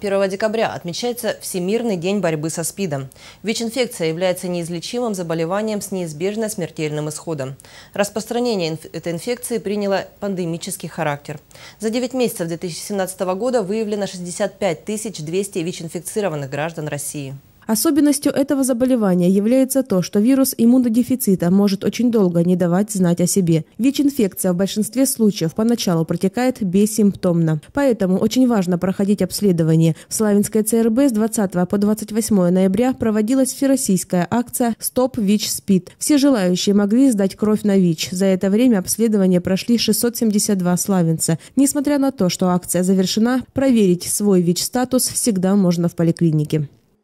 1 декабря отмечается Всемирный день борьбы со СПИДом. ВИЧ-инфекция является неизлечимым заболеванием с неизбежно смертельным исходом. Распространение инф этой инфекции приняло пандемический характер. За 9 месяцев 2017 года выявлено 65 200 ВИЧ-инфицированных граждан России. Особенностью этого заболевания является то, что вирус иммунодефицита может очень долго не давать знать о себе. ВИЧ-инфекция в большинстве случаев поначалу протекает бессимптомно. Поэтому очень важно проходить обследование. В Славянской ЦРБ с 20 по 28 ноября проводилась всероссийская акция «Стоп Спит». Все желающие могли сдать кровь на ВИЧ. За это время обследования прошли 672 славянца. Несмотря на то, что акция завершена, проверить свой ВИЧ-статус всегда можно в поликлинике.